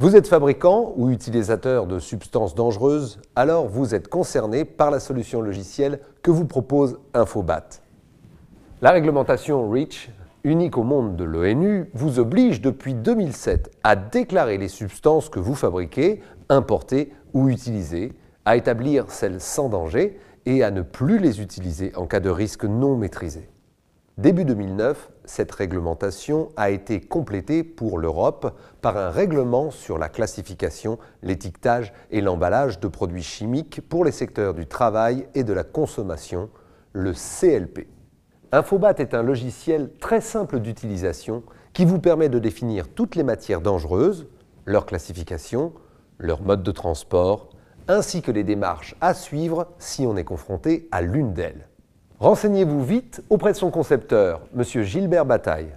Vous êtes fabricant ou utilisateur de substances dangereuses, alors vous êtes concerné par la solution logicielle que vous propose Infobat. La réglementation REACH, unique au monde de l'ONU, vous oblige depuis 2007 à déclarer les substances que vous fabriquez, importez ou utilisez, à établir celles sans danger et à ne plus les utiliser en cas de risque non maîtrisé. Début 2009, cette réglementation a été complétée pour l'Europe par un règlement sur la classification, l'étiquetage et l'emballage de produits chimiques pour les secteurs du travail et de la consommation, le CLP. Infobat est un logiciel très simple d'utilisation qui vous permet de définir toutes les matières dangereuses, leur classification, leur mode de transport, ainsi que les démarches à suivre si on est confronté à l'une d'elles. Renseignez-vous vite auprès de son concepteur, M. Gilbert Bataille.